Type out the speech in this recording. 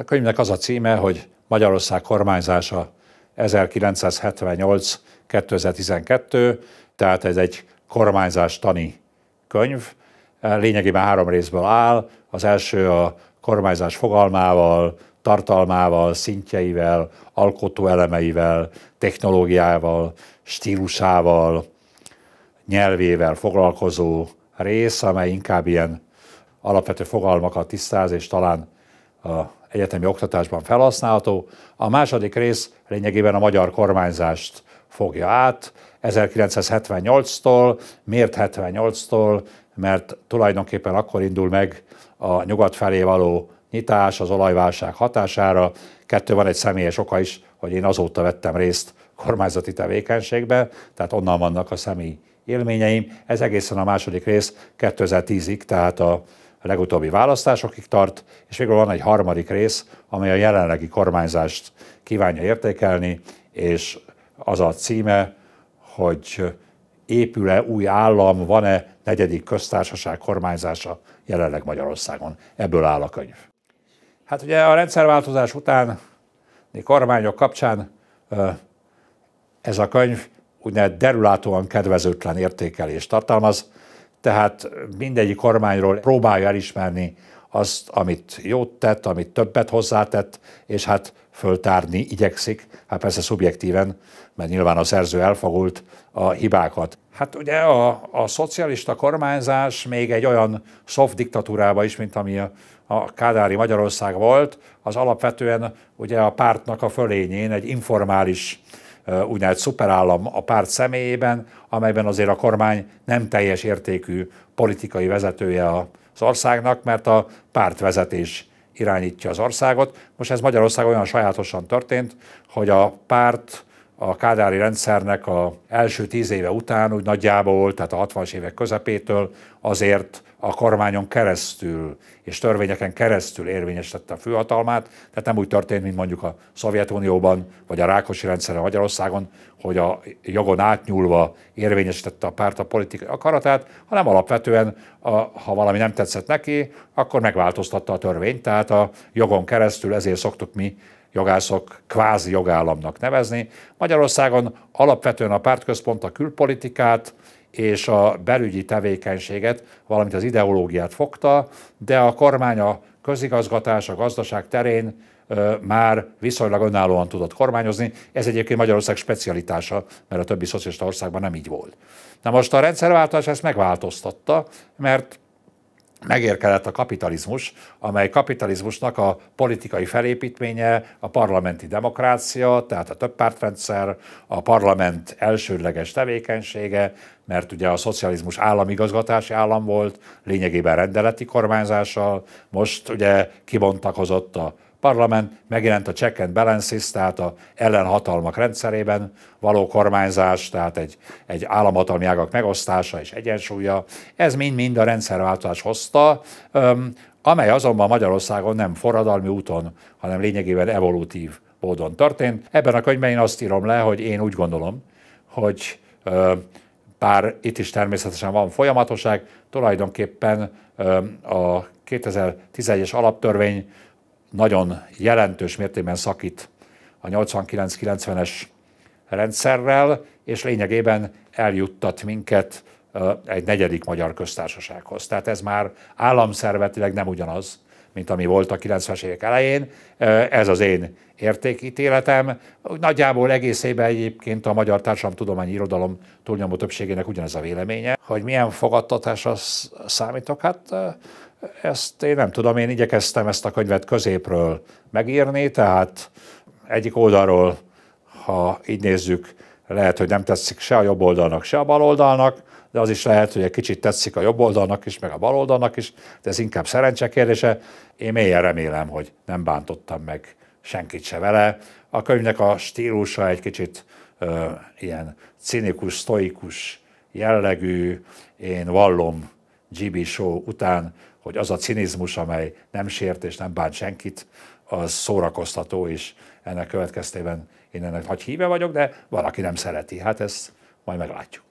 A könyvnek az a címe, hogy Magyarország kormányzása 1978-2012, tehát ez egy kormányzástani könyv. Lényegében három részből áll. Az első a kormányzás fogalmával, tartalmával, szintjeivel, alkotó elemeivel, technológiával, stílusával, nyelvével foglalkozó rész, amely inkább ilyen alapvető fogalmakat tisztáz, és talán a egyetemi oktatásban felhasználható. A második rész lényegében a magyar kormányzást fogja át, 1978-tól, miért 78-tól, mert tulajdonképpen akkor indul meg a nyugat felé való nyitás az olajválság hatására. Kettő van egy személyes oka is, hogy én azóta vettem részt kormányzati tevékenységbe, tehát onnan vannak a személy élményeim. Ez egészen a második rész 2010-ig, tehát a a legutóbbi választásokig tart, és végül van egy harmadik rész, amely a jelenlegi kormányzást kívánja értékelni, és az a címe, hogy épül-e új állam, van-e negyedik köztársaság kormányzása jelenleg Magyarországon. Ebből áll a könyv. Hát ugye a rendszerváltozás után a kormányok kapcsán ez a könyv úgynevezett derülátóan kedvezőtlen értékelést tartalmaz, tehát mindegyik kormányról próbálja elismerni azt, amit jót tett, amit többet hozzátett, és hát föltárni igyekszik, hát persze szubjektíven, mert nyilván a szerző elfogult a hibákat. Hát ugye a, a szocialista kormányzás még egy olyan soft diktatúrába is, mint ami a, a Kádári Magyarország volt, az alapvetően ugye a pártnak a fölényén egy informális úgynevezett szuperállam a párt személyében, amelyben azért a kormány nem teljes értékű politikai vezetője az országnak, mert a pártvezetés irányítja az országot. Most ez Magyarország olyan sajátosan történt, hogy a párt a kádári rendszernek a első tíz éve után, úgy nagyjából, tehát a 60-as évek közepétől azért a kormányon keresztül és törvényeken keresztül érvényesítette a főhatalmát, tehát nem úgy történt, mint mondjuk a Szovjetunióban, vagy a Rákosi rendszeren Magyarországon, hogy a jogon átnyúlva érvényesítette a párt a politikai akaratát, hanem alapvetően, a, ha valami nem tetszett neki, akkor megváltoztatta a törvényt, tehát a jogon keresztül ezért szoktuk mi jogászok kvázi jogállamnak nevezni. Magyarországon alapvetően a pártközpont a külpolitikát és a belügyi tevékenységet, valamint az ideológiát fogta, de a kormány a közigazgatás, a gazdaság terén már viszonylag önállóan tudott kormányozni. Ez egyébként Magyarország specialitása, mert a többi szocialista országban nem így volt. Na most a rendszerváltás ezt megváltoztatta, mert megérkezett a kapitalizmus, amely kapitalizmusnak a politikai felépítménye a parlamenti demokrácia, tehát a többpártrendszer, a parlament elsődleges tevékenysége, mert ugye a szocializmus államigazgatási állam volt, lényegében rendeleti kormányzással, most ugye kibontakozott a parlament megjelent a check and balances, tehát a ellenhatalmak rendszerében való kormányzás, tehát egy, egy államhatalmi ágak megosztása és egyensúlya. Ez mind-mind a rendszerváltás hozta, amely azonban Magyarországon nem forradalmi úton, hanem lényegében evolutív módon történt. Ebben a könyvben én azt írom le, hogy én úgy gondolom, hogy bár itt is természetesen van folyamatosság, tulajdonképpen a 2011-es alaptörvény nagyon jelentős mértékben szakít a 89-90-es rendszerrel, és lényegében eljuttat minket egy negyedik magyar köztársasághoz. Tehát ez már államszervetileg nem ugyanaz, mint ami volt a 90-es évek elején. Ez az én értékítéletem. Nagyjából egészében egyébként a Magyar tudományi Irodalom túlnyomó többségének ugyanez a véleménye. Hogy milyen fogadtatásra számítok? Hát ezt én nem tudom, én igyekeztem ezt a könyvet középről megírni, tehát egyik oldalról, ha így nézzük, lehet, hogy nem tetszik se a jobb oldalnak, se a bal oldalnak, de az is lehet, hogy egy kicsit tetszik a jobb oldalnak is, meg a bal oldalnak is, de ez inkább szerencse kérdése. Én mélyen remélem, hogy nem bántottam meg senkit se vele. A könyvnek a stílusa egy kicsit ö, ilyen cinikus, sztoikus jellegű. Én vallom GB show után hogy az a cinizmus, amely nem sért és nem bánt senkit, az szórakoztató, és ennek következtében én ennek nagy híve vagyok, de valaki nem szereti. Hát ezt majd meglátjuk.